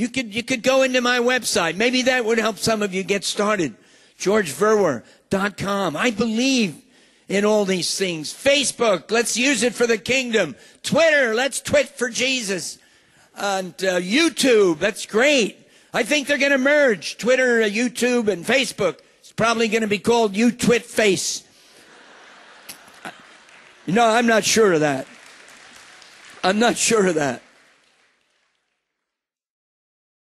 You could, you could go into my website. Maybe that would help some of you get started. GeorgeVerwer.com. I believe in all these things. Facebook, let's use it for the kingdom. Twitter, let's twit for Jesus. And uh, YouTube, that's great. I think they're going to merge Twitter, uh, YouTube, and Facebook. It's probably going to be called You Twit Face. No, I'm not sure of that. I'm not sure of that.